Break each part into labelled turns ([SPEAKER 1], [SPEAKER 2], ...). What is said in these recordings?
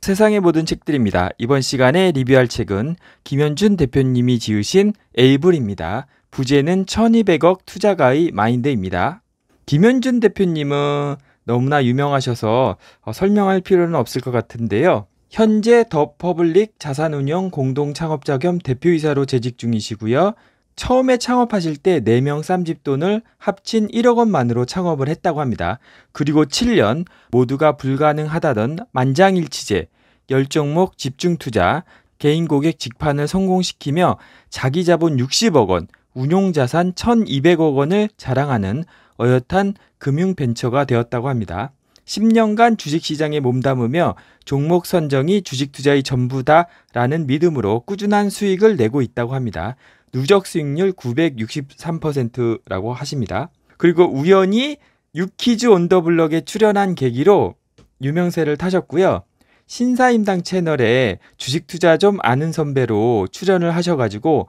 [SPEAKER 1] 세상의 모든 책들입니다. 이번 시간에 리뷰할 책은 김현준 대표님이 지으신 에이블입니다. 부제는 1200억 투자가의 마인드입니다. 김현준 대표님은 너무나 유명하셔서 어, 설명할 필요는 없을 것 같은데요. 현재 더 퍼블릭 자산운용 공동 창업자 겸 대표이사로 재직 중이시고요. 처음에 창업하실 때 4명 쌈집돈을 합친 1억 원만으로 창업을 했다고 합니다. 그리고 7년 모두가 불가능하다던 만장일치제, 열정목 집중투자, 개인 고객 직판을 성공시키며 자기 자본 60억 원, 운용자산 1200억 원을 자랑하는 어엿한 금융벤처가 되었다고 합니다. 10년간 주식시장에 몸담으며 종목 선정이 주식 투자의 전부다라는 믿음으로 꾸준한 수익을 내고 있다고 합니다. 누적 수익률 963%라고 하십니다. 그리고 우연히 유키즈 온더블럭에 출연한 계기로 유명세를 타셨고요. 신사임당 채널에 주식 투자 좀 아는 선배로 출연을 하셔가지고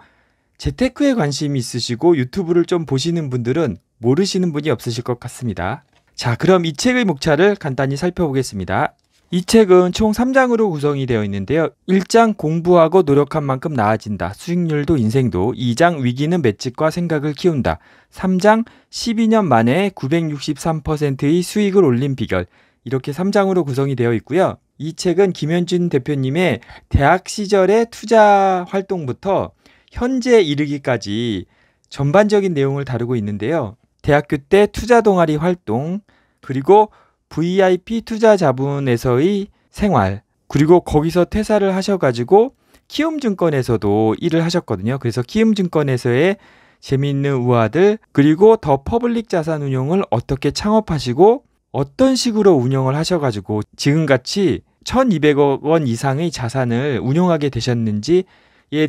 [SPEAKER 1] 재테크에 관심이 있으시고 유튜브를 좀 보시는 분들은 모르시는 분이 없으실 것 같습니다. 자, 그럼 이 책의 목차를 간단히 살펴보겠습니다. 이 책은 총 3장으로 구성이 되어 있는데요. 1장 공부하고 노력한 만큼 나아진다. 수익률도 인생도. 2장 위기는 매직과 생각을 키운다. 3장 12년 만에 963%의 수익을 올린 비결. 이렇게 3장으로 구성이 되어 있고요. 이 책은 김현준 대표님의 대학 시절의 투자 활동부터 현재 이르기까지 전반적인 내용을 다루고 있는데요. 대학교 때 투자 동아리 활동, 그리고 VIP 투자 자본에서의 생활 그리고 거기서 퇴사를 하셔가지고 키움증권에서도 일을 하셨거든요. 그래서 키움증권에서의 재미있는 우아들 그리고 더 퍼블릭 자산 운용을 어떻게 창업하시고 어떤 식으로 운영을 하셔가지고 지금같이 1200억 원 이상의 자산을 운용하게 되셨는지에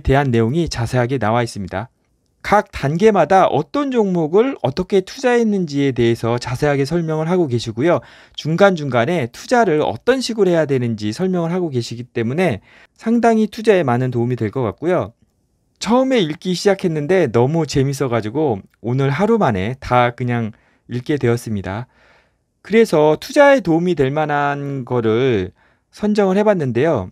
[SPEAKER 1] 대한 내용이 자세하게 나와 있습니다. 각 단계마다 어떤 종목을 어떻게 투자했는지에 대해서 자세하게 설명을 하고 계시고요. 중간중간에 투자를 어떤 식으로 해야 되는지 설명을 하고 계시기 때문에 상당히 투자에 많은 도움이 될 것 같고요. 처음에 읽기 시작했는데 너무 재밌어가지고 오늘 하루 만에 다 그냥 읽게 되었습니다. 그래서 투자에 도움이 될 만한 거를 선정을 해봤는데요.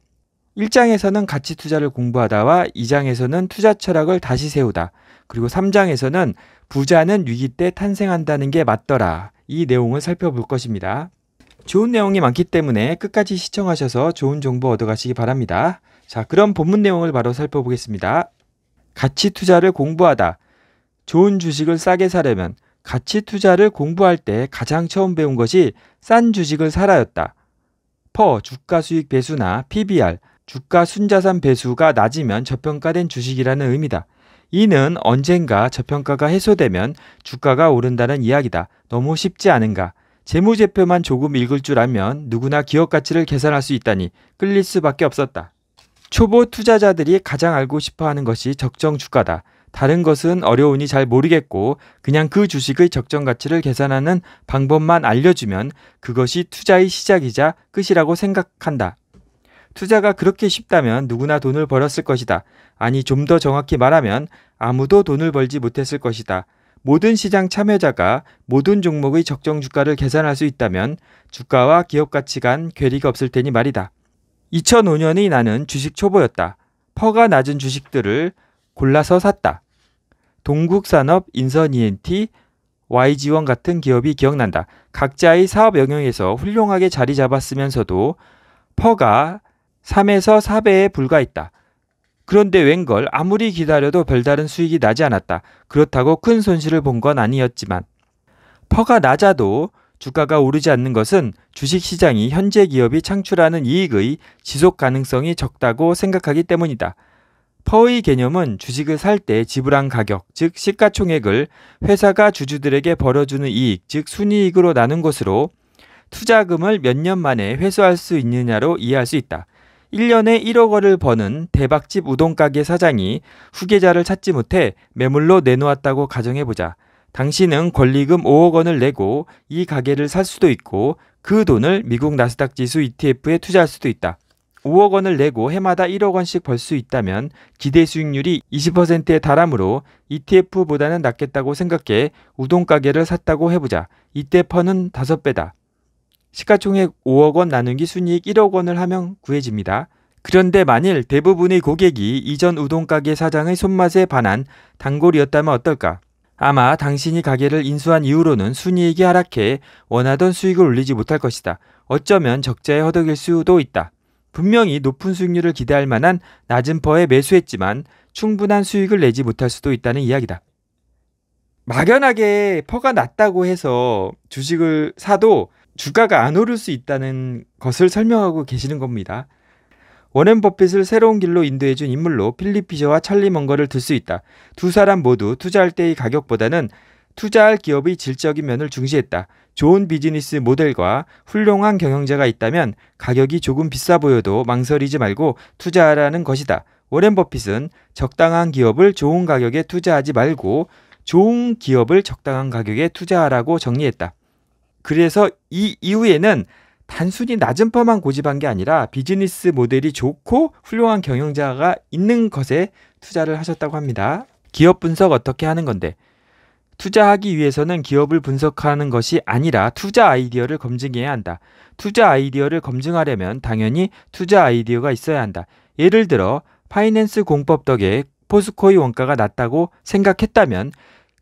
[SPEAKER 1] 1장에서는 가치 투자를 공부하다와 2장에서는 투자 철학을 다시 세우다. 그리고 3장에서는 부자는 위기 때 탄생한다는 게 맞더라. 이 내용을 살펴볼 것입니다. 좋은 내용이 많기 때문에 끝까지 시청하셔서 좋은 정보 얻어가시기 바랍니다. 자, 그럼 본문 내용을 바로 살펴보겠습니다. 가치 투자를 공부하다. 좋은 주식을 싸게 사려면 가치 투자를 공부할 때 가장 처음 배운 것이 싼 주식을 사라였다. 퍼 주가 수익 배수나 PBR 주가 순자산 배수가 낮으면 저평가된 주식이라는 의미다. 이는 언젠가 저평가가 해소되면 주가가 오른다는 이야기다. 너무 쉽지 않은가? 재무제표만 조금 읽을 줄 알면 누구나 기업 가치를 계산할 수 있다니 끌릴 수밖에 없었다. 초보 투자자들이 가장 알고 싶어 하는 것이 적정 주가다. 다른 것은 어려우니 잘 모르겠고 그냥 그 주식의 적정 가치를 계산하는 방법만 알려주면 그것이 투자의 시작이자 끝이라고 생각한다. 투자가 그렇게 쉽다면 누구나 돈을 벌었을 것이다. 아니, 좀 더 정확히 말하면 아무도 돈을 벌지 못했을 것이다. 모든 시장 참여자가 모든 종목의 적정 주가를 계산할 수 있다면 주가와 기업 가치 간 괴리가 없을 테니 말이다. 2005년의 나는 주식 초보였다. 퍼가 낮은 주식들을 골라서 샀다. 동국산업, 인선 ENT, YG원 같은 기업이 기억난다. 각자의 사업 영역에서 훌륭하게 자리 잡았으면서도 퍼가 3에서 4배에 불과했다. 그런데 웬걸 아무리 기다려도 별다른 수익이 나지 않았다. 그렇다고 큰 손실을 본 건 아니었지만 퍼가 낮아도 주가가 오르지 않는 것은 주식시장이 현재 기업이 창출하는 이익의 지속 가능성이 적다고 생각하기 때문이다. 퍼의 개념은 주식을 살 때 지불한 가격, 즉 시가총액을 회사가 주주들에게 벌어주는 이익, 즉 순이익으로 나눈 것으로 투자금을 몇 년 만에 회수할 수 있느냐로 이해할 수 있다. 1년에 1억 원을 버는 대박집 우동가게 사장이 후계자를 찾지 못해 매물로 내놓았다고 가정해보자. 당신은 권리금 5억 원을 내고 이 가게를 살 수도 있고 그 돈을 미국 나스닥 지수 ETF에 투자할 수도 있다. 5억 원을 내고 해마다 1억 원씩 벌 수 있다면 기대 수익률이 20%에 달하므로 ETF보다는 낫겠다고 생각해 우동가게를 샀다고 해보자. 이때 퍼는 5배다. 시가총액 5억 원 나누기 순이익 1억 원을 하면 구해집니다. 그런데 만일 대부분의 고객이 이전 우동가게 사장의 손맛에 반한 단골이었다면 어떨까? 아마 당신이 가게를 인수한 이후로는 순이익이 하락해 원하던 수익을 올리지 못할 것이다. 어쩌면 적자에 허덕일 수도 있다. 분명히 높은 수익률을 기대할 만한 낮은 퍼에 매수했지만 충분한 수익을 내지 못할 수도 있다는 이야기다. 막연하게 퍼가 낮다고 해서 주식을 사도 주가가 안 오를 수 있다는 것을 설명하고 계시는 겁니다. 워렌 버핏을 새로운 길로 인도해준 인물로 필립 피저와 찰리 먼거를 들 수 있다. 두 사람 모두 투자할 때의 가격보다는 투자할 기업의 질적인 면을 중시했다. 좋은 비즈니스 모델과 훌륭한 경영자가 있다면 가격이 조금 비싸 보여도 망설이지 말고 투자하라는 것이다. 워렌 버핏은 적당한 기업을 좋은 가격에 투자하지 말고 좋은 기업을 적당한 가격에 투자하라고 정리했다. 그래서 이 이후에는 단순히 낮은 펌만 고집한 게 아니라 비즈니스 모델이 좋고 훌륭한 경영자가 있는 것에 투자를 하셨다고 합니다. 기업 분석 어떻게 하는 건데? 투자하기 위해서는 기업을 분석하는 것이 아니라 투자 아이디어를 검증해야 한다. 투자 아이디어를 검증하려면 당연히 투자 아이디어가 있어야 한다. 예를 들어 파이낸스 공법 덕에 포스코의 원가가 낮다고 생각했다면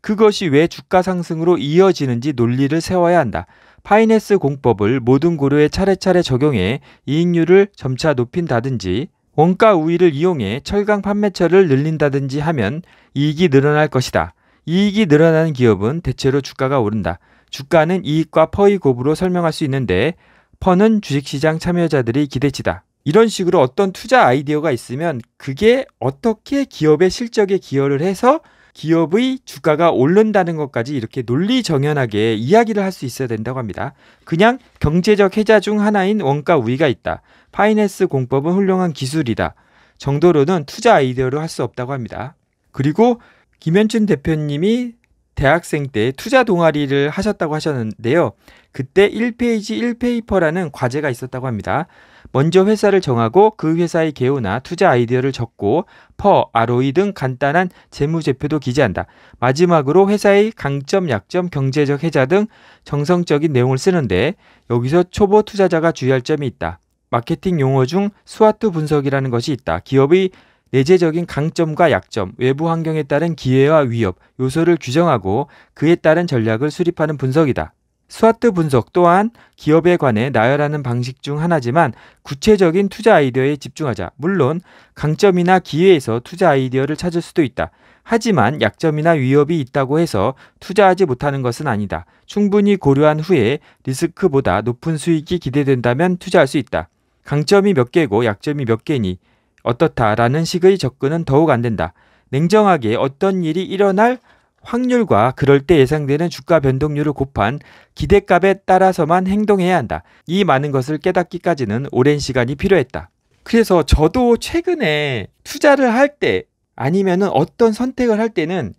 [SPEAKER 1] 그것이 왜 주가 상승으로 이어지는지 논리를 세워야 한다. 파이낸스 공법을 모든 고려에 차례차례 적용해 이익률을 점차 높인다든지 원가 우위를 이용해 철강 판매처를 늘린다든지 하면 이익이 늘어날 것이다. 이익이 늘어나는 기업은 대체로 주가가 오른다. 주가는 이익과 퍼의 곱으로 설명할 수 있는데 퍼는 주식시장 참여자들이 기대치다. 이런 식으로 어떤 투자 아이디어가 있으면 그게 어떻게 기업의 실적에 기여를 해서 기업의 주가가 오른다는 것까지 이렇게 논리 정연하게 이야기를 할 수 있어야 된다고 합니다. 그냥 경제적 해자 중 하나인 원가 우위가 있다. 파이낸스 공법은 훌륭한 기술이다. 정도로는 투자 아이디어로 할 수 없다고 합니다. 그리고 김현춘 대표님이 대학생 때 투자 동아리를 하셨다고 하셨는데요. 그때 1페이지 1페이퍼라는 과제가 있었다고 합니다. 먼저 회사를 정하고 그 회사의 개요나 투자 아이디어를 적고 퍼, ROE 등 간단한 재무제표도 기재한다. 마지막으로 회사의 강점, 약점, 경제적 해자 등 정성적인 내용을 쓰는데 여기서 초보 투자자가 주의할 점이 있다. 마케팅 용어 중 스와트 분석이라는 것이 있다. 기업의 내재적인 강점과 약점, 외부 환경에 따른 기회와 위협, 요소를 규정하고 그에 따른 전략을 수립하는 분석이다. 스와트 분석 또한 기업에 관해 나열하는 방식 중 하나지만 구체적인 투자 아이디어에 집중하자. 물론 강점이나 기회에서 투자 아이디어를 찾을 수도 있다. 하지만 약점이나 위협이 있다고 해서 투자하지 못하는 것은 아니다. 충분히 고려한 후에 리스크보다 높은 수익이 기대된다면 투자할 수 있다. 강점이 몇 개고 약점이 몇 개니 어떻다라는 식의 접근은 더욱 안 된다. 냉정하게 어떤 일이 일어날 확률과 그럴 때 예상되는 주가 변동률을 곱한 기대값에 따라서만 행동해야 한다. 이 많은 것을 깨닫기까지는 오랜 시간이 필요했다. 그래서 저도 최근에 투자를 할 때 아니면은 어떤 선택을 할 때는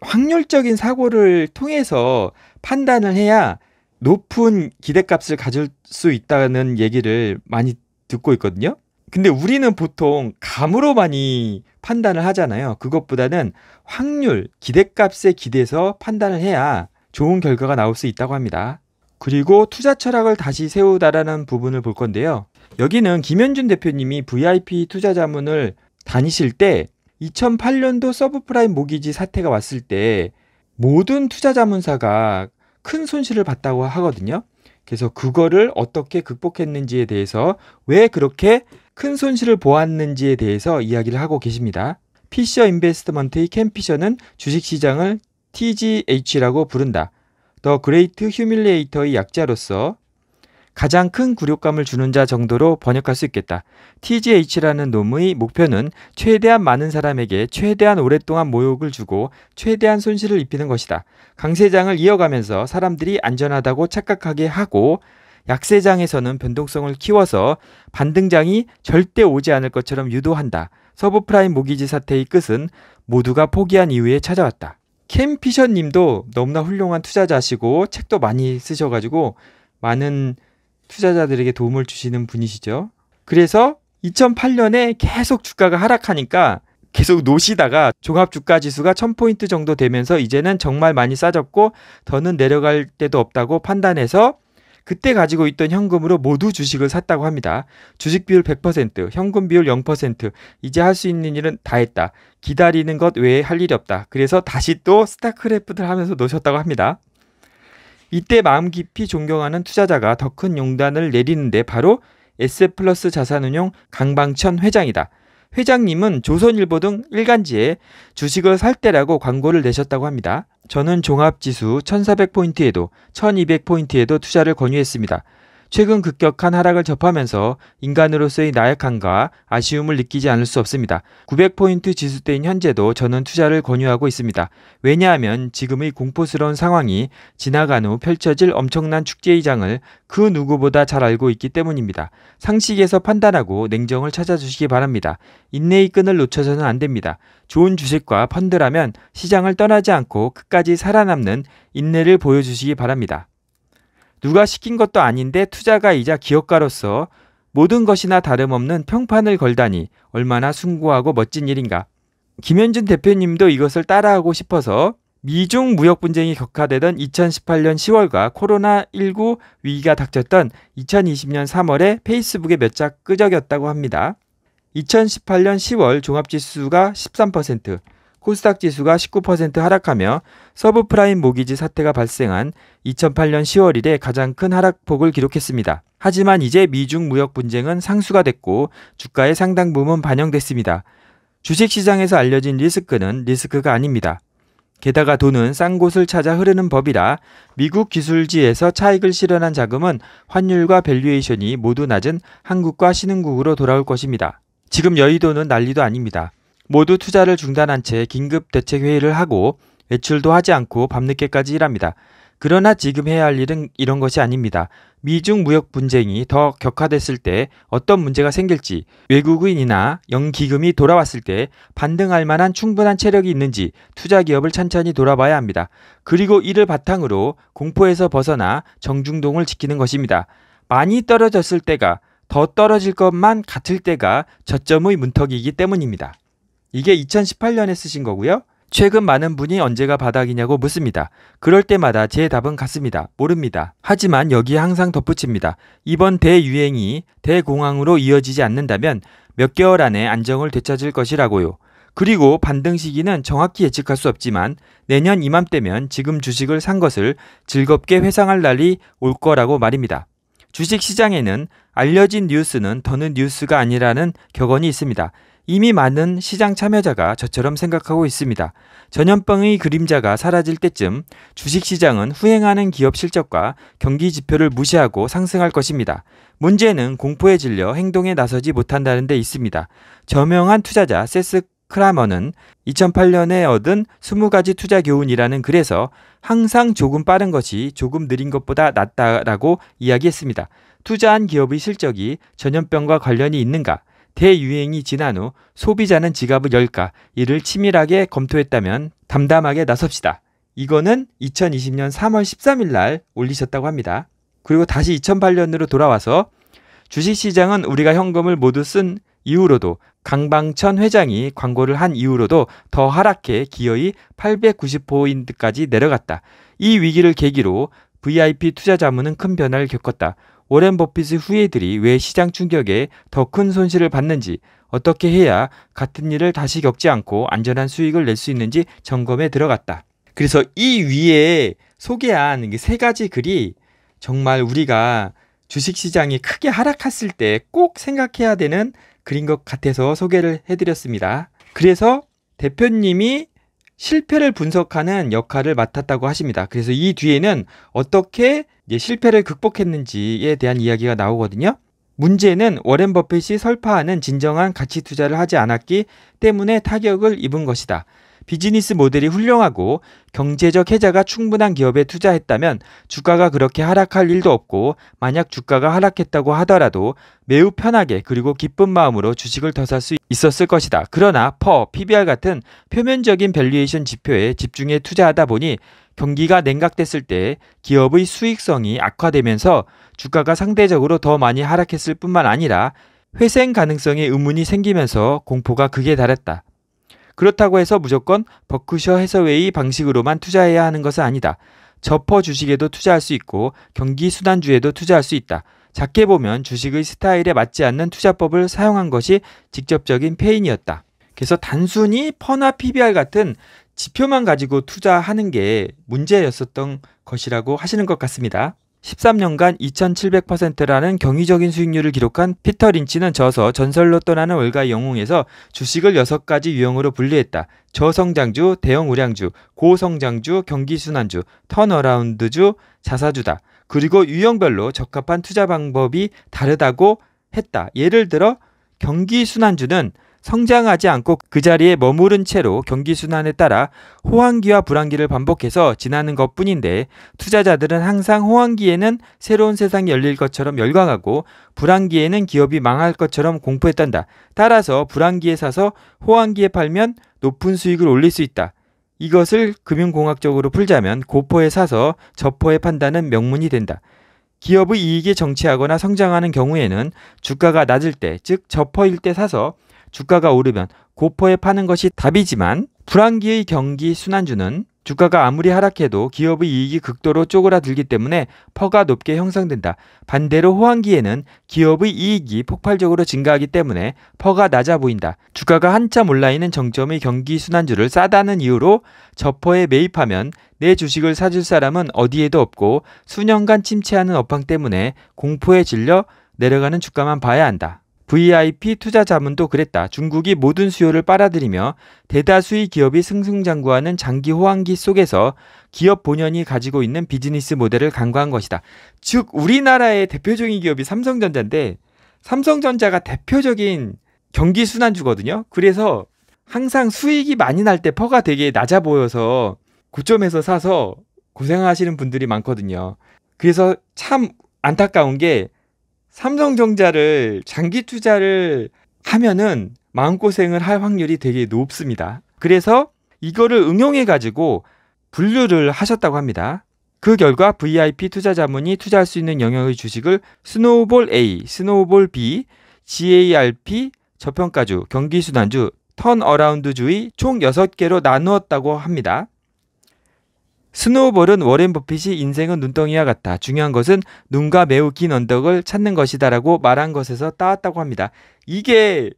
[SPEAKER 1] 확률적인 사고를 통해서 판단을 해야 높은 기대값을 가질 수 있다는 얘기를 많이 듣고 있거든요. 근데 우리는 보통 감으로 많이 판단을 하잖아요. 그것보다는 확률, 기대값에 기대서 판단을 해야 좋은 결과가 나올 수 있다고 합니다. 그리고 투자 철학을 다시 세우다라는 부분을 볼 건데요. 여기는 김현준 대표님이 VIP 투자 자문을 다니실 때 2008년도 서브프라임 모기지 사태가 왔을 때 모든 투자 자문사가 큰 손실을 봤다고 하거든요. 그래서 그거를 어떻게 극복했는지에 대해서 왜 그렇게 큰 손실을 보았는지에 대해서 이야기를 하고 계십니다. 피셔 인베스트먼트의 캠 피셔는 주식시장을 TGH라고 부른다. 더 그레이트 휴밀레이터의 약자로서 가장 큰 굴욕감을 주는 자 정도로 번역할 수 있겠다. TGH라는 놈의 목표는 최대한 많은 사람에게 최대한 오랫동안 모욕을 주고 최대한 손실을 입히는 것이다. 강세장을 이어가면서 사람들이 안전하다고 착각하게 하고 약세장에서는 변동성을 키워서 반등장이 절대 오지 않을 것처럼 유도한다. 서브프라임 모기지 사태의 끝은 모두가 포기한 이후에 찾아왔다. 캠피셔 님도 너무나 훌륭한 투자자시고 책도 많이 쓰셔가지고 많은 투자자들에게 도움을 주시는 분이시죠. 그래서 2008년에 계속 주가가 하락하니까 계속 노시다가 종합주가지수가 1000포인트 정도 되면서 이제는 정말 많이 싸졌고 더는 내려갈 데도 없다고 판단해서 그때 가지고 있던 현금으로 모두 주식을 샀다고 합니다. 주식 비율 100%, 현금 비율 0%, 이제 할 수 있는 일은 다 했다. 기다리는 것 외에 할 일이 없다. 그래서 다시 또 스타크래프트를 하면서 노셨다고 합니다. 이때 마음 깊이 존경하는 투자자가 더 큰 용단을 내리는데 바로 S플러스 자산운용 강방천 회장이다. 회장님은 조선일보 등 일간지에 주식을 살 때라고 광고를 내셨다고 합니다. 저는 종합지수 1400포인트에도 1200포인트에도 투자를 권유했습니다. 최근 급격한 하락을 접하면서 인간으로서의 나약함과 아쉬움을 느끼지 않을 수 없습니다. 900포인트 지수대인 현재도 저는 투자를 권유하고 있습니다. 왜냐하면 지금의 공포스러운 상황이 지나간 후 펼쳐질 엄청난 축제의장을 그 누구보다 잘 알고 있기 때문입니다. 상식에서 판단하고 냉정을 찾아주시기 바랍니다. 인내의 끈을 놓쳐서는 안 됩니다. 좋은 주식과 펀드라면 시장을 떠나지 않고 끝까지 살아남는 인내를 보여주시기 바랍니다. 누가 시킨 것도 아닌데 투자가이자 기업가로서 모든 것이나 다름없는 평판을 걸다니 얼마나 숭고하고 멋진 일인가. 김현준 대표님도 이것을 따라하고 싶어서 미중 무역 분쟁이 격화되던 2018년 10월과 코로나19 위기가 닥쳤던 2020년 3월에 페이스북에 몇짝 끄적였다고 합니다. 2018년 10월 종합지수가 13%, 코스닥 지수가 19% 하락하며 서브프라임 모기지 사태가 발생한 2008년 10월 이래 가장 큰 하락폭을 기록했습니다. 하지만 이제 미중 무역 분쟁은 상수가 됐고 주가의 상당 부분 반영됐습니다. 주식시장에서 알려진 리스크는 리스크가 아닙니다. 게다가 돈은 싼 곳을 찾아 흐르는 법이라 미국 기술지에서 차익을 실현한 자금은 환율과 밸류에이션이 모두 낮은 한국과 신흥국으로 돌아올 것입니다. 지금 여의도는 난리도 아닙니다. 모두 투자를 중단한 채 긴급 대책 회의를 하고 외출도 하지 않고 밤늦게까지 일합니다. 그러나 지금 해야 할 일은 이런 것이 아닙니다. 미중 무역 분쟁이 더 격화됐을 때 어떤 문제가 생길지, 외국인이나 연기금이 돌아왔을 때 반등할 만한 충분한 체력이 있는지 투자 기업을 찬찬히 돌아봐야 합니다. 그리고 이를 바탕으로 공포에서 벗어나 정중동을 지키는 것입니다. 많이 떨어졌을 때가 더 떨어질 것만 같을 때가 저점의 문턱이기 때문입니다. 이게 2018년에 쓰신 거고요. 최근 많은 분이 언제가 바닥이냐고 묻습니다. 그럴 때마다 제 답은 같습니다. 모릅니다. 하지만 여기에 항상 덧붙입니다. 이번 대유행이 대공황으로 이어지지 않는다면 몇 개월 안에 안정을 되찾을 것이라고요. 그리고 반등 시기는 정확히 예측할 수 없지만 내년 이맘때면 지금 주식을 산 것을 즐겁게 회상할 날이 올 거라고 말입니다. 주식 시장에는 알려진 뉴스는 더는 뉴스가 아니라는 격언이 있습니다. 이미 많은 시장 참여자가 저처럼 생각하고 있습니다. 전염병의 그림자가 사라질 때쯤 주식시장은 후행하는 기업 실적과 경기 지표를 무시하고 상승할 것입니다. 문제는 공포에 질려 행동에 나서지 못한다는 데 있습니다. 저명한 투자자 세스 크라머는 2008년에 얻은 20가지 투자 교훈이라는 글에서 항상 조금 빠른 것이 조금 느린 것보다 낫다라고 이야기했습니다. 투자한 기업의 실적이 전염병과 관련이 있는가? 대유행이 지난 후 소비자는 지갑을 열까 이를 치밀하게 검토했다면 담담하게 나섭시다. 이거는 2020년 3월 13일 날 올리셨다고 합니다. 그리고 다시 2008년으로 돌아와서 주식시장은 우리가 현금을 모두 쓴 이후로도 강방천 회장이 광고를 한 이후로도 더 하락해 기어이 890포인트까지 내려갔다. 이 위기를 계기로 VIP 투자 자문은 큰 변화를 겪었다. 오랜 버핏의 후예들이 왜 시장 충격에 더 큰 손실을 받는지 어떻게 해야 같은 일을 다시 겪지 않고 안전한 수익을 낼 수 있는지 점검에 들어갔다. 그래서 이 위에 소개한 세 가지 글이 정말 우리가 주식시장이 크게 하락했을 때 꼭 생각해야 되는 글인 것 같아서 소개를 해드렸습니다. 그래서 대표님이 실패를 분석하는 역할을 맡았다고 하십니다. 그래서 이 뒤에는 어떻게 이제 실패를 극복했는지에 대한 이야기가 나오거든요. 문제는 워렌 버핏이 설파하는 진정한 가치 투자를 하지 않았기 때문에 타격을 입은 것이다. 비즈니스 모델이 훌륭하고 경제적 해자가 충분한 기업에 투자했다면 주가가 그렇게 하락할 일도 없고 만약 주가가 하락했다고 하더라도 매우 편하게 그리고 기쁜 마음으로 주식을 더 살 수 있었을 것이다. 그러나 퍼, PBR 같은 표면적인 밸류에이션 지표에 집중해 투자하다 보니 경기가 냉각됐을 때 기업의 수익성이 악화되면서 주가가 상대적으로 더 많이 하락했을 뿐만 아니라 회생 가능성의 의문이 생기면서 공포가 극에 달했다. 그렇다고 해서 무조건 버크셔 해서웨이 방식으로만 투자해야 하는 것은 아니다. 저퍼 주식에도 투자할 수 있고 경기 수단주에도 투자할 수 있다. 작게 보면 주식의 스타일에 맞지 않는 투자법을 사용한 것이 직접적인 페인이었다. 그래서 단순히 퍼나 PBR 같은 지표만 가지고 투자하는 게 문제였었던 것이라고 하시는 것 같습니다. 13년간 2,700%라는 경이적인 수익률을 기록한 피터 린치는 저서 전설로 떠나는 월가의 영웅에서 주식을 6가지 유형으로 분리했다. 저성장주, 대형 우량주, 고성장주, 경기순환주, 턴어라운드주, 자사주다. 그리고 유형별로 적합한 투자 방법이 다르다고 했다. 예를 들어 경기순환주는 성장하지 않고 그 자리에 머무른 채로 경기 순환에 따라 호황기와 불황기를 반복해서 지나는 것 뿐인데 투자자들은 항상 호황기에는 새로운 세상이 열릴 것처럼 열광하고 불황기에는 기업이 망할 것처럼 공포했단다. 따라서 불황기에 사서 호황기에 팔면 높은 수익을 올릴 수 있다. 이것을 금융공학적으로 풀자면 고포에 사서 저포에 판다는 명문이 된다. 기업의 이익이 정체하거나 성장하는 경우에는 주가가 낮을 때, 즉 저퍼일 때 사서 주가가 오르면 고포에 파는 것이 답이지만 불황기의 경기 순환주는 주가가 아무리 하락해도 기업의 이익이 극도로 쪼그라들기 때문에 퍼가 높게 형성된다. 반대로 호황기에는 기업의 이익이 폭발적으로 증가하기 때문에 퍼가 낮아 보인다. 주가가 한참 올라있는 정점의 경기 순환주를 싸다는 이유로 저퍼에 매입하면 내 주식을 사줄 사람은 어디에도 없고 수년간 침체하는 업황 때문에 공포에 질려 내려가는 주가만 봐야 한다. VIP 투자 자문도 그랬다. 중국이 모든 수요를 빨아들이며 대다수의 기업이 승승장구하는 장기 호황기 속에서 기업 본연이 가지고 있는 비즈니스 모델을 강구한 것이다. 즉 우리나라의 대표적인 기업이 삼성전자인데 삼성전자가 대표적인 경기 순환주거든요. 그래서 항상 수익이 많이 날 때 퍼가 되게 낮아 보여서 고점에서 사서 고생하시는 분들이 많거든요. 그래서 참 안타까운 게 삼성전자를 장기 투자를 하면은 마음고생을 할 확률이 되게 높습니다. 그래서 이거를 응용해 가지고 분류를 하셨다고 합니다. 그 결과 VIP 투자 자문이 투자할 수 있는 영역의 주식을 스노우볼 A, 스노우볼 B, GARP, 저평가주, 경기순환주, 턴어라운드주의 총 6개로 나누었다고 합니다. 스노우볼은 워렌 버핏이 인생은 눈덩이와 같다. 중요한 것은 눈과 매우 긴 언덕을 찾는 것이다라고 말한 것에서 따왔다고 합니다. 이게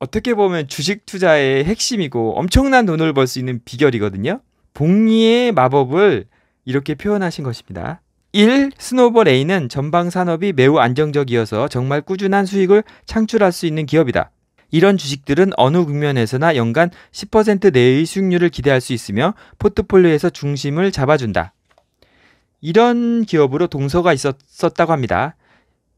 [SPEAKER 1] 어떻게 보면 주식 투자의 핵심이고 엄청난 돈을 벌 수 있는 비결이거든요. 복리의 마법을 이렇게 표현하신 것입니다. 1. 스노우볼 A는 전방 산업이 매우 안정적이어서 정말 꾸준한 수익을 창출할 수 있는 기업이다. 이런 주식들은 어느 국면에서나 연간 10% 내의 수익률을 기대할 수 있으며 포트폴리오에서 중심을 잡아준다. 이런 기업으로 동서가 있었다고 합니다.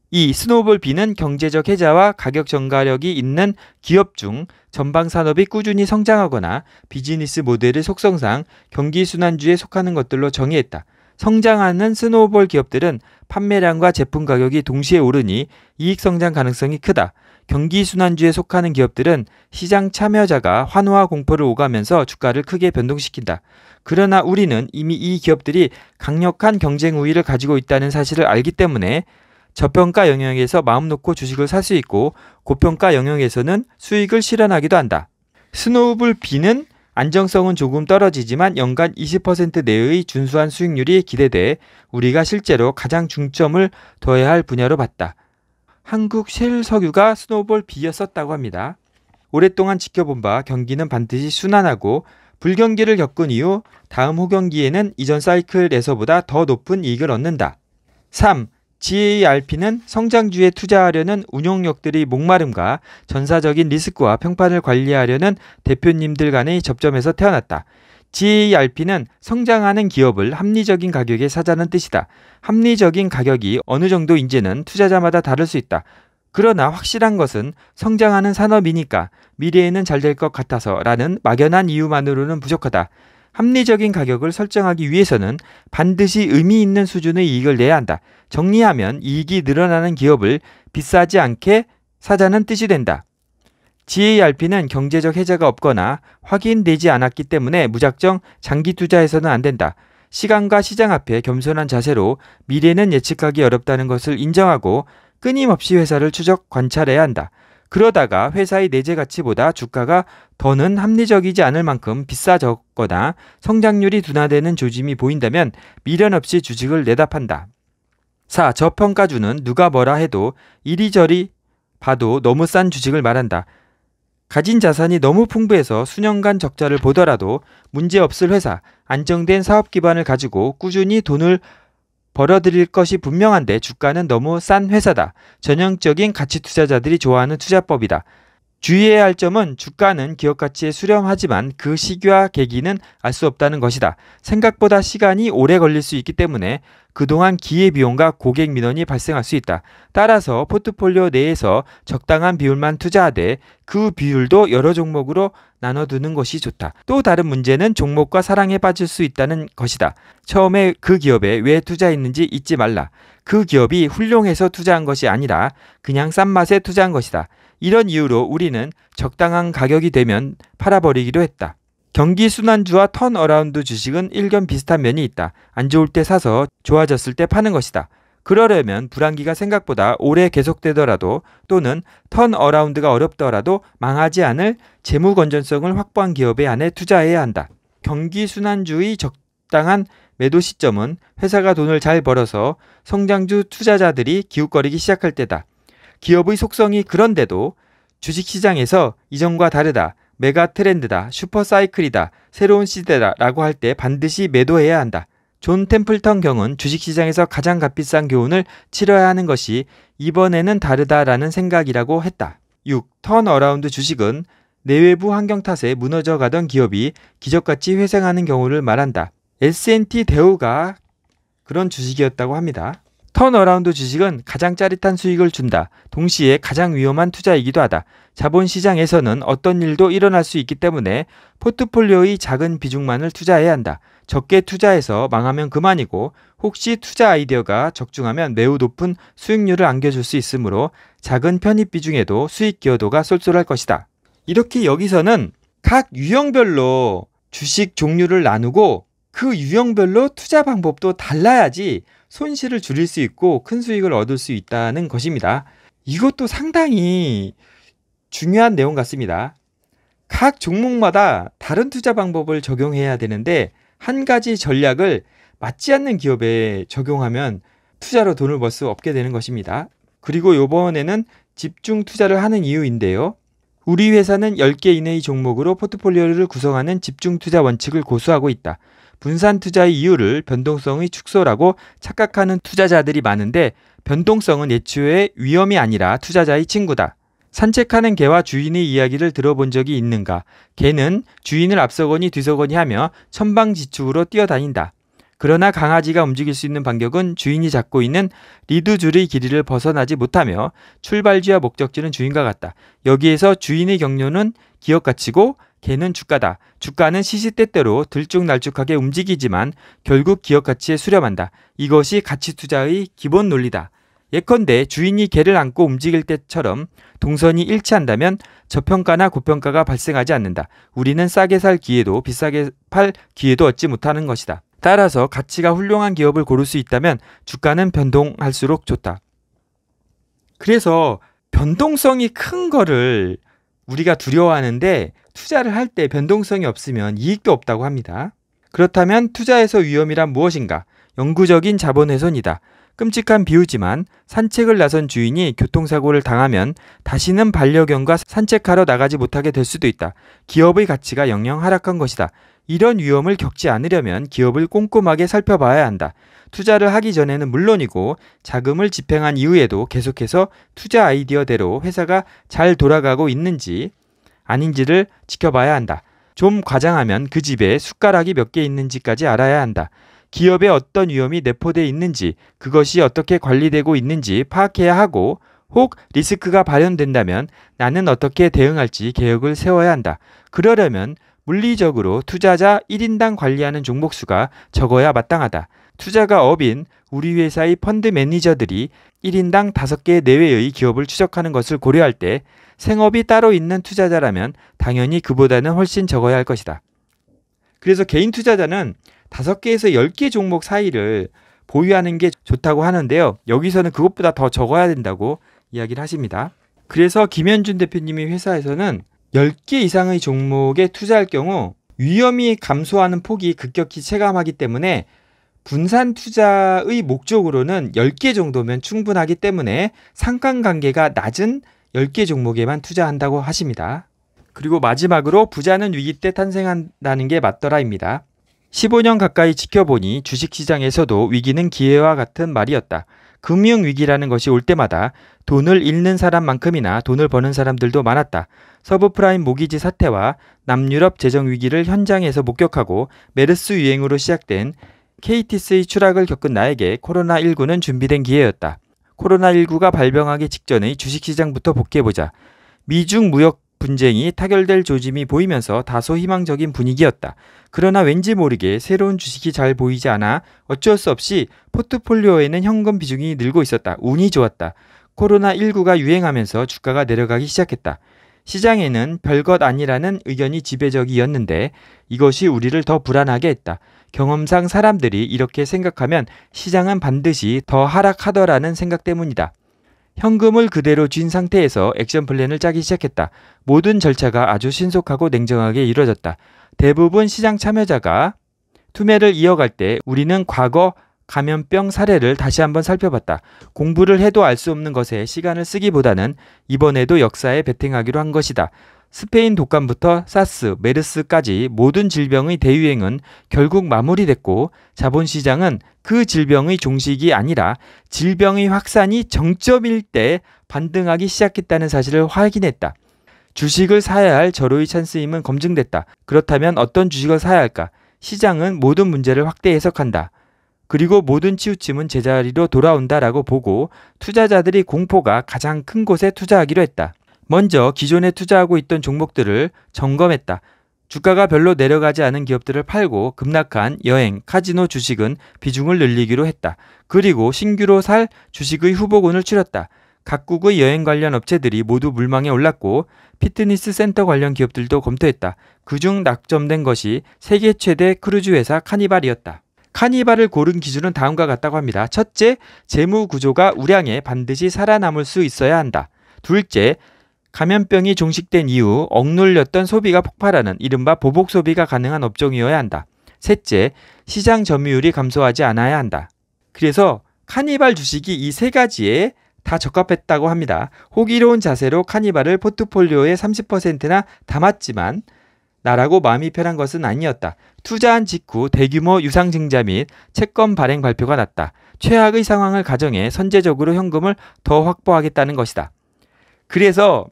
[SPEAKER 1] 이스노볼 B는 경제적 해자와 가격 전가력이 있는 기업 중 전방 산업이 꾸준히 성장하거나 비즈니스 모델의 속성상 경기 순환주에 속하는 것들로 정의했다. 성장하는 스노볼 기업들은 판매량과 제품 가격이 동시에 오르니 이익 성장 가능성이 크다. 경기 순환주에 속하는 기업들은 시장 참여자가 환호와 공포를 오가면서 주가를 크게 변동시킨다. 그러나 우리는 이미 이 기업들이 강력한 경쟁 우위를 가지고 있다는 사실을 알기 때문에 저평가 영역에서 마음 놓고 주식을 살 수 있고 고평가 영역에서는 수익을 실현하기도 한다. 스노우블 B는 안정성은 조금 떨어지지만 연간 20% 내의 준수한 수익률이 기대돼 우리가 실제로 가장 중점을 둬야 할 분야로 봤다. 한국 실 석유가 스노볼 B였었다고 합니다. 오랫동안 지켜본 바 경기는 반드시 순환하고 불경기를 겪은 이후 다음 호경기에는 이전 사이클에서보다 더 높은 이익을 얻는다. 3. GARP는 성장주에 투자하려는 운용력들이 목마름과 전사적인 리스크와 평판을 관리하려는 대표님들 간의 접점에서 태어났다. g e r p 는 성장하는 기업을 합리적인 가격에 사자는 뜻이다. 합리적인 가격이 어느 정도인지는 투자자마다 다를 수 있다. 그러나 확실한 것은 성장하는 산업이니까 미래에는 잘 될 것 같아서 라는 막연한 이유만으로는 부족하다. 합리적인 가격을 설정하기 위해서는 반드시 의미 있는 수준의 이익을 내야 한다. 정리하면 이익이 늘어나는 기업을 비싸지 않게 사자는 뜻이 된다. GARP는 경제적 해제가 없거나 확인되지 않았기 때문에 무작정 장기 투자해서는 안 된다. 시간과 시장 앞에 겸손한 자세로 미래는 예측하기 어렵다는 것을 인정하고 끊임없이 회사를 추적 관찰해야 한다. 그러다가 회사의 내재 가치보다 주가가 더는 합리적이지 않을 만큼 비싸졌거나 성장률이 둔화되는 조짐이 보인다면 미련 없이 주식을 내다 판다. 4. 저평가주는 누가 뭐라 해도 이리저리 봐도 너무 싼 주식을 말한다. 가진 자산이 너무 풍부해서 수년간 적자를 보더라도 문제없을 회사, 안정된 사업 기반을 가지고 꾸준히 돈을 벌어들일 것이 분명한데 주가는 너무 싼 회사다. 전형적인 가치 투자자들이 좋아하는 투자법이다. 주의해야 할 점은 주가는 기업 가치에 수렴하지만 그 시기와 계기는 알 수 없다는 것이다. 생각보다 시간이 오래 걸릴 수 있기 때문에 그동안 기회 비용과 고객 민원이 발생할 수 있다. 따라서 포트폴리오 내에서 적당한 비율만 투자하되 그 비율도 여러 종목으로 나눠두는 것이 좋다. 또 다른 문제는 종목과 사랑에 빠질 수 있다는 것이다. 처음에 그 기업에 왜 투자했는지 잊지 말라. 그 기업이 훌륭해서 투자한 것이 아니라 그냥 싼 맛에 투자한 것이다. 이런 이유로 우리는 적당한 가격이 되면 팔아버리기도 했다. 경기 순환주와 턴어라운드 주식은 일견 비슷한 면이 있다. 안 좋을 때 사서 좋아졌을 때 파는 것이다. 그러려면 불안기가 생각보다 오래 계속되더라도 또는 턴어라운드가 어렵더라도 망하지 않을 재무 건전성을 확보한 기업에 안에 투자해야 한다. 경기 순환주의 적당한 매도 시점은 회사가 돈을 잘 벌어서 성장주 투자자들이 기웃거리기 시작할 때다. 기업의 속성이 그런데도 주식시장에서 이전과 다르다, 메가 트렌드다, 슈퍼 사이클이다, 새로운 시대다라고 할 때 반드시 매도해야 한다. 존 템플턴 경은 주식시장에서 가장 값비싼 교훈을 치러야 하는 것이 이번에는 다르다라는 생각이라고 했다. 6. 턴어라운드 주식은 내외부 환경 탓에 무너져 가던 기업이 기적같이 회생하는 경우를 말한다. S&T 대우가 그런 주식이었다고 합니다. 턴어라운드 주식은 가장 짜릿한 수익을 준다. 동시에 가장 위험한 투자이기도 하다. 자본시장에서는 어떤 일도 일어날 수 있기 때문에 포트폴리오의 작은 비중만을 투자해야 한다. 적게 투자해서 망하면 그만이고 혹시 투자 아이디어가 적중하면 매우 높은 수익률을 안겨줄 수 있으므로 작은 편입 비중에도 수익 기여도가 쏠쏠할 것이다. 이렇게 여기서는 각 유형별로 주식 종류를 나누고 그 유형별로 투자 방법도 달라야지 손실을 줄일 수 있고 큰 수익을 얻을 수 있다는 것입니다. 이것도 상당히 중요한 내용 같습니다. 각 종목마다 다른 투자 방법을 적용해야 되는데 한 가지 전략을 맞지 않는 기업에 적용하면 투자로 돈을 벌 수 없게 되는 것입니다. 그리고 이번에는 집중 투자를 하는 이유인데요. 우리 회사는 10개 이내의 종목으로 포트폴리오를 구성하는 집중 투자 원칙을 고수하고 있다. 분산 투자의 이유를 변동성의 축소라고 착각하는 투자자들이 많은데 변동성은 애초에 위험이 아니라 투자자의 친구다. 산책하는 개와 주인의 이야기를 들어본 적이 있는가? 개는 주인을 앞서거니 뒤서거니 하며 천방지축으로 뛰어다닌다. 그러나 강아지가 움직일 수 있는 반격은 주인이 잡고 있는 리드줄의 길이를 벗어나지 못하며 출발지와 목적지는 주인과 같다. 여기에서 주인의 경료는 기억 가치고 개는 주가다. 주가는 시시때때로 들쭉날쭉하게 움직이지만 결국 기업 가치에 수렴한다. 이것이 가치 투자의 기본 논리다. 예컨대 주인이 개를 안고 움직일 때처럼 동선이 일치한다면 저평가나 고평가가 발생하지 않는다. 우리는 싸게 살 기회도 비싸게 팔 기회도 얻지 못하는 것이다. 따라서 가치가 훌륭한 기업을 고를 수 있다면 주가는 변동할수록 좋다. 그래서 변동성이 큰 거를 우리가 두려워하는데 투자를 할 때 변동성이 없으면 이익도 없다고 합니다. 그렇다면 투자에서 위험이란 무엇인가? 영구적인 자본훼손이다. 끔찍한 비유지만 산책을 나선 주인이 교통사고를 당하면 다시는 반려견과 산책하러 나가지 못하게 될 수도 있다. 기업의 가치가 영영 하락한 것이다. 이런 위험을 겪지 않으려면 기업을 꼼꼼하게 살펴봐야 한다. 투자를 하기 전에는 물론이고 자금을 집행한 이후에도 계속해서 투자 아이디어대로 회사가 잘 돌아가고 있는지 아닌지를 지켜봐야 한다. 좀 과장하면 그 집에 숟가락이 몇 개 있는지까지 알아야 한다. 기업에 어떤 위험이 내포되어 있는지, 그것이 어떻게 관리되고 있는지 파악해야 하고, 혹 리스크가 발현된다면 나는 어떻게 대응할지 계획을 세워야 한다. 그러려면 물리적으로 투자자 1인당 관리하는 종목수가 적어야 마땅하다. 투자가 업인 우리 회사의 펀드 매니저들이 1인당 5개 내외의 기업을 추적하는 것을 고려할 때 생업이 따로 있는 투자자라면 당연히 그보다는 훨씬 적어야 할 것이다. 그래서 개인 투자자는 5개에서 10개 종목 사이를 보유하는 게 좋다고 하는데요. 여기서는 그것보다 더 적어야 된다고 이야기를 하십니다. 그래서 김현준 대표님이 회사에서는 10개 이상의 종목에 투자할 경우 위험이 감소하는 폭이 급격히 체감하기 때문에 분산 투자의 목적으로는 10개 정도면 충분하기 때문에 상관관계가 낮은 10개 종목에만 투자한다고 하십니다. 그리고 마지막으로 부자는 위기 때 탄생한다는 게 맞더라입니다. 15년 가까이 지켜보니 주식시장에서도 위기는 기회와 같은 말이었다. 금융위기라는 것이 올 때마다 돈을 잃는 사람만큼이나 돈을 버는 사람들도 많았다. 서브프라임 모기지 사태와 남유럽 재정위기를 현장에서 목격하고 메르스 유행으로 시작된 KT스의 추락을 겪은 나에게 코로나19는 준비된 기회였다. 코로나19가 발병하기 직전의 주식시장부터 복귀해보자. 미중 무역 분쟁이 타결될 조짐이 보이면서 다소 희망적인 분위기였다. 그러나 왠지 모르게 새로운 주식이 잘 보이지 않아 어쩔 수 없이 포트폴리오에는 현금 비중이 늘고 있었다. 운이 좋았다. 코로나19가 유행하면서 주가가 내려가기 시작했다. 시장에는 별것 아니라는 의견이 지배적이었는데 이것이 우리를 더 불안하게 했다. 경험상 사람들이 이렇게 생각하면 시장은 반드시 더 하락하더라는 생각 때문이다. 현금을 그대로 쥔 상태에서 액션 플랜을 짜기 시작했다. 모든 절차가 아주 신속하고 냉정하게 이루어졌다. 대부분 시장 참여자가 투매를 이어갈 때 우리는 과거 감염병 사례를 다시 한번 살펴봤다. 공부를 해도 알 수 없는 것에 시간을 쓰기보다는 이번에도 역사에 베팅하기로 한 것이다. 스페인 독감부터 사스, 메르스까지 모든 질병의 대유행은 결국 마무리됐고 자본시장은 그 질병의 종식이 아니라 질병의 확산이 정점일 때 반등하기 시작했다는 사실을 확인했다. 주식을 사야 할 절호의 찬스임은 검증됐다. 그렇다면 어떤 주식을 사야 할까? 시장은 모든 문제를 확대 해석한다. 그리고 모든 치우침은 제자리로 돌아온다라고 보고 투자자들이 공포가 가장 큰 곳에 투자하기로 했다. 먼저 기존에 투자하고 있던 종목들을 점검했다. 주가가 별로 내려가지 않은 기업들을 팔고 급락한 여행, 카지노 주식은 비중을 늘리기로 했다. 그리고 신규로 살 주식의 후보군을 추렸다. 각국의 여행 관련 업체들이 모두 물망에 올랐고 피트니스 센터 관련 기업들도 검토했다. 그중 낙점된 것이 세계 최대 크루즈 회사 카니발이었다. 카니발을 고른 기준은 다음과 같다고 합니다. 첫째, 재무 구조가 우량에 반드시 살아남을 수 있어야 한다. 둘째, 감염병이 종식된 이후 억눌렸던 소비가 폭발하는 이른바 보복 소비가 가능한 업종이어야 한다. 셋째, 시장 점유율이 감소하지 않아야 한다. 그래서 카니발 주식이 이 세 가지에 다 적합했다고 합니다. 호기로운 자세로 카니발을 포트폴리오의 30%나 담았지만 나라고 마음이 편한 것은 아니었다. 투자한 직후 대규모 유상증자 및 채권 발행 발표가 났다. 최악의 상황을 가정해 선제적으로 현금을 더 확보하겠다는 것이다. 그래서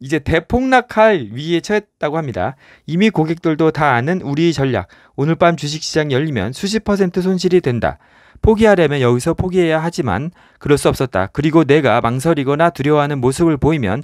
[SPEAKER 1] 이제 대폭락할 위기에 처했다고 합니다. 이미 고객들도 다 아는 우리 전략. 오늘 밤 주식시장 열리면 수십 퍼센트 손실이 된다. 포기하려면 여기서 포기해야 하지만 그럴 수 없었다. 그리고 내가 망설이거나 두려워하는 모습을 보이면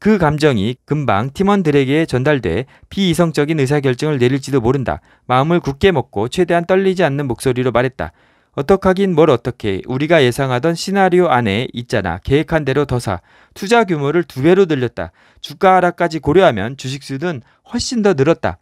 [SPEAKER 1] 그 감정이 금방 팀원들에게 전달돼 비이성적인 의사결정을 내릴지도 모른다. 마음을 굳게 먹고 최대한 떨리지 않는 목소리로 말했다. 어떡하긴 뭘 어떻게 우리가 예상하던 시나리오 안에 있잖아. 계획한 대로 더 사. 투자 규모를 두 배로 늘렸다. 주가 하락까지 고려하면 주식 수는 훨씬 더 늘었다.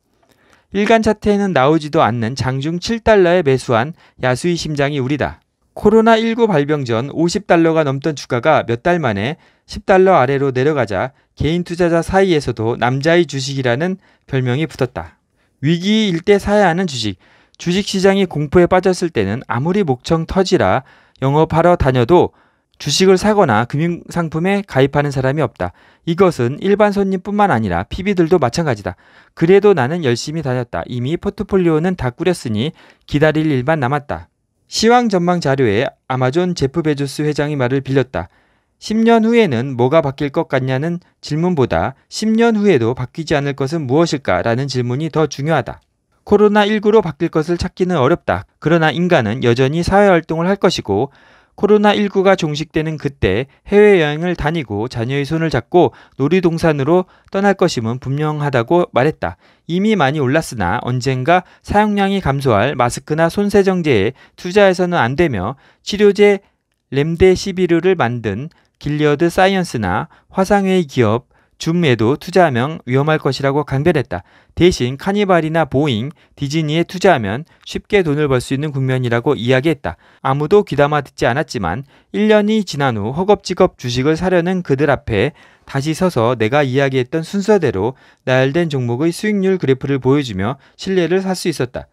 [SPEAKER 1] 일간 차트에는 나오지도 않는 장중 7달러에 매수한 야수의 심장이 우리다. 코로나19 발병 전 50달러가 넘던 주가가 몇 달 만에 10달러 아래로 내려가자 개인 투자자 사이에서도 남자의 주식이라는 별명이 붙었다. 위기일 때 사야 하는 주식, 주식시장이 공포에 빠졌을 때는 아무리 목청 터지라 영업하러 다녀도 주식을 사거나 금융상품에 가입하는 사람이 없다. 이것은 일반 손님뿐만 아니라 PB들도 마찬가지다. 그래도 나는 열심히 다녔다. 이미 포트폴리오는 다 꾸렸으니 기다릴 일만 남았다. 시황 전망 자료에 아마존 제프 베조스 회장이 말을 빌렸다. 10년 후에는 뭐가 바뀔 것 같냐는 질문보다 10년 후에도 바뀌지 않을 것은 무엇일까라는 질문이 더 중요하다. 코로나19로 바뀔 것을 찾기는 어렵다. 그러나 인간은 여전히 사회활동을 할 것이고 코로나19가 종식되는 그때 해외여행을 다니고 자녀의 손을 잡고 놀이동산으로 떠날 것임은 분명하다고 말했다. 이미 많이 올랐으나 언젠가 사용량이 감소할 마스크나 손세정제에 투자해서는 안 되며 치료제 램데시비르를 만든 길리어드 사이언스나 화상회의 기업 줌에도 투자하면 위험할 것이라고 강변했다. 대신 카니발이나 보잉, 디즈니에 투자하면 쉽게 돈을 벌 수 있는 국면이라고 이야기했다. 아무도 귀담아 듣지 않았지만 1년이 지난 후 허겁지겁 주식을 사려는 그들 앞에 다시 서서 내가 이야기했던 순서대로 나열된 종목의 수익률 그래프를 보여주며 신뢰를 살 수 있었다.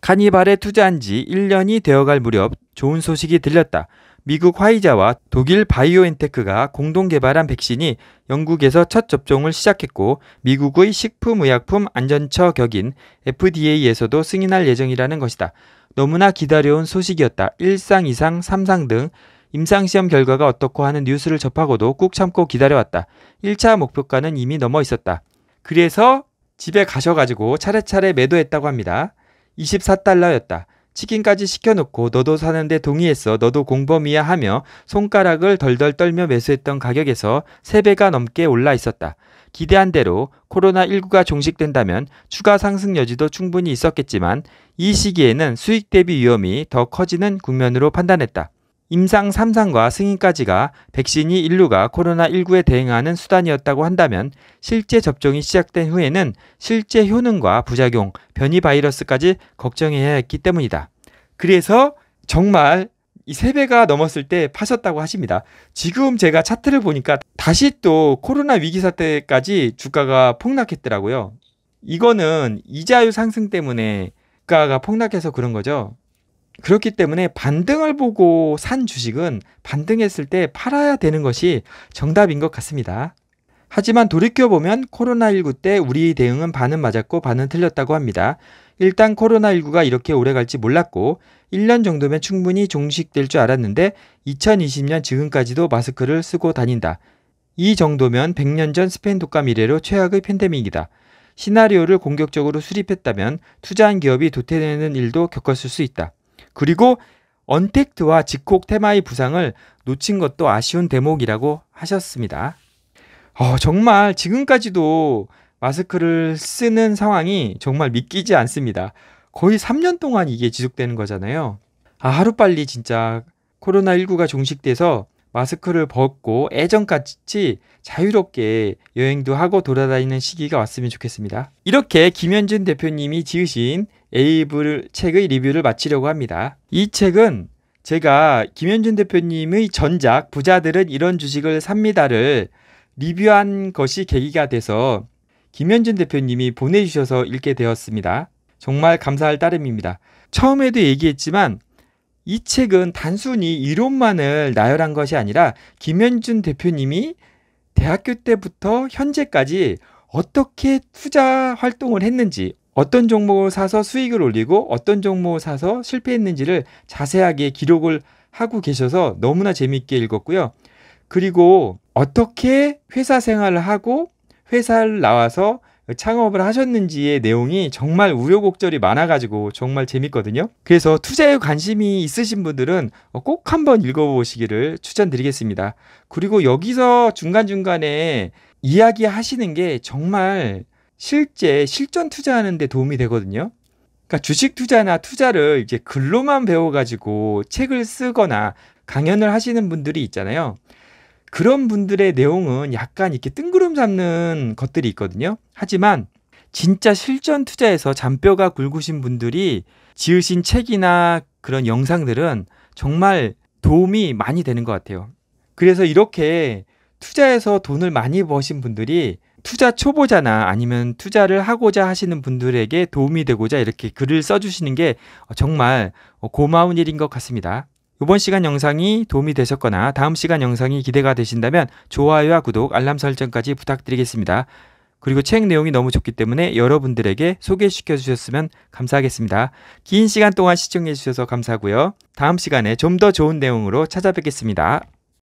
[SPEAKER 1] 카니발에 투자한 지 1년이 되어갈 무렵 좋은 소식이 들렸다. 미국 화이자와 독일 바이오엔테크가 공동 개발한 백신이 영국에서 첫 접종을 시작했고 미국의 식품의약품 안전처 격인 FDA에서도 승인할 예정이라는 것이다. 너무나 기다려온 소식이었다. 1상, 2상, 3상 등 임상시험 결과가 어떻고 하는 뉴스를 접하고도 꾹 참고 기다려왔다. 1차 목표가는 이미 넘어 있었다. 그래서 집에 가셔가지고 차례차례 매도했다고 합니다. 24달러였다. 치킨까지 시켜놓고 너도 사는데 동의했어 너도 공범이야 하며 손가락을 덜덜 떨며 매수했던 가격에서 3배가 넘게 올라 있었다. 기대한 대로 코로나19가 종식된다면 추가 상승 여지도 충분히 있었겠지만 이 시기에는 수익 대비 위험이 더 커지는 국면으로 판단했다. 임상 3상과 승인까지가 백신이 인류가 코로나19에 대응하는 수단이었다고 한다면 실제 접종이 시작된 후에는 실제 효능과 부작용, 변이 바이러스까지 걱정해야 했기 때문이다. 그래서 정말 이 3배가 넘었을 때 파셨다고 하십니다. 지금 제가 차트를 보니까 다시 또 코로나 위기 사태까지 주가가 폭락했더라고요. 이거는 이자율 상승 때문에 주가가 폭락해서 그런 거죠. 그렇기 때문에 반등을 보고 산 주식은 반등했을 때 팔아야 되는 것이 정답인 것 같습니다. 하지만 돌이켜보면 코로나19 때 우리 대응은 반은 맞았고 반은 틀렸다고 합니다. 일단 코로나19가 이렇게 오래 갈지 몰랐고 1년 정도면 충분히 종식될 줄 알았는데 2020년 지금까지도 마스크를 쓰고 다닌다. 이 정도면 100년 전 스페인 독감 이래로 최악의 팬데믹이다. 시나리오를 공격적으로 수립했다면 투자한 기업이 도태되는 일도 겪었을 수 있다. 그리고 언택트와 직콕 테마의 부상을 놓친 것도 아쉬운 대목이라고 하셨습니다. 어, 정말 지금까지도 마스크를 쓰는 상황이 정말 믿기지 않습니다. 거의 3년 동안 이게 지속되는 거잖아요. 아, 하루빨리 진짜 코로나19가 종식돼서 마스크를 벗고 예전같이 자유롭게 여행도 하고 돌아다니는 시기가 왔으면 좋겠습니다. 이렇게 김현준 대표님이 지으신 에이블 책의 리뷰를 마치려고 합니다. 이 책은 제가 김현준 대표님의 전작 부자들은 이런 주식을 삽니다를 리뷰한 것이 계기가 돼서 김현준 대표님이 보내주셔서 읽게 되었습니다. 정말 감사할 따름입니다. 처음에도 얘기했지만 이 책은 단순히 이론만을 나열한 것이 아니라 김현준 대표님이 대학교 때부터 현재까지 어떻게 투자 활동을 했는지 어떤 종목을 사서 수익을 올리고 어떤 종목을 사서 실패했는지를 자세하게 기록을 하고 계셔서 너무나 재미있게 읽었고요. 그리고 어떻게 회사 생활을 하고 회사를 나와서 창업을 하셨는지의 내용이 정말 우여곡절이 많아가지고 정말 재밌거든요. 그래서 투자에 관심이 있으신 분들은 꼭 한번 읽어보시기를 추천드리겠습니다. 그리고 여기서 중간중간에 이야기하시는 게 정말 실제 실전 투자하는 데 도움이 되거든요. 그러니까 주식 투자나 투자를 이제 글로만 배워가지고 책을 쓰거나 강연을 하시는 분들이 있잖아요. 그런 분들의 내용은 약간 이렇게 뜬구름 잡는 것들이 있거든요. 하지만 진짜 실전 투자에서 잔뼈가 굵으신 분들이 지으신 책이나 그런 영상들은 정말 도움이 많이 되는 것 같아요. 그래서 이렇게 투자에서 돈을 많이 버신 분들이 투자 초보자나 아니면 투자를 하고자 하시는 분들에게 도움이 되고자 이렇게 글을 써주시는 게 정말 고마운 일인 것 같습니다. 이번 시간 영상이 도움이 되셨거나 다음 시간 영상이 기대가 되신다면 좋아요와 구독, 알람 설정까지 부탁드리겠습니다. 그리고 책 내용이 너무 좋기 때문에 여러분들에게 소개시켜 주셨으면 감사하겠습니다. 긴 시간 동안 시청해 주셔서 감사하고요. 다음 시간에 좀 더 좋은 내용으로 찾아뵙겠습니다.